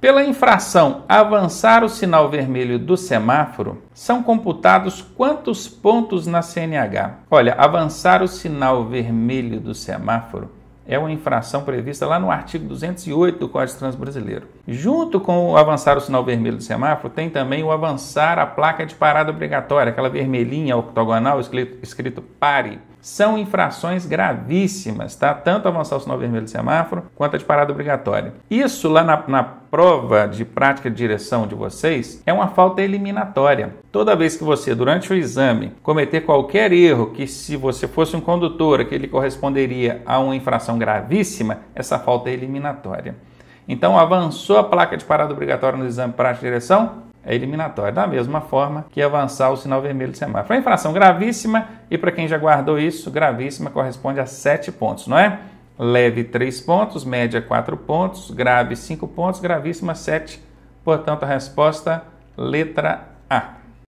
Pela infração avançar o sinal vermelho do semáforo, são computados quantos pontos na CNH? Olha, avançar o sinal vermelho do semáforo é uma infração prevista lá no artigo 208 do Código de Trânsito Brasileiro. Junto com o avançar o sinal vermelho do semáforo, tem também o avançar a placa de parada obrigatória, aquela vermelhinha octogonal escrito, escrito pare são infrações gravíssimas, tá? Tanto avançar o sinal vermelho do semáforo quanto a de parada obrigatória. Isso lá na, na prova de prática de direção de vocês é uma falta eliminatória. Toda vez que você, durante o exame, cometer qualquer erro que, se você fosse um condutor, que ele corresponderia a uma infração gravíssima, essa falta é eliminatória. Então, avançou a placa de parada obrigatória no exame de prática de direção, é eliminatório da mesma forma que avançar o sinal vermelho de semáforo. Para infração gravíssima, e para quem já guardou isso, gravíssima corresponde a 7 pontos, não é? Leve 3 pontos, média 4 pontos, grave 5 pontos, gravíssima 7. Portanto, a resposta letra A.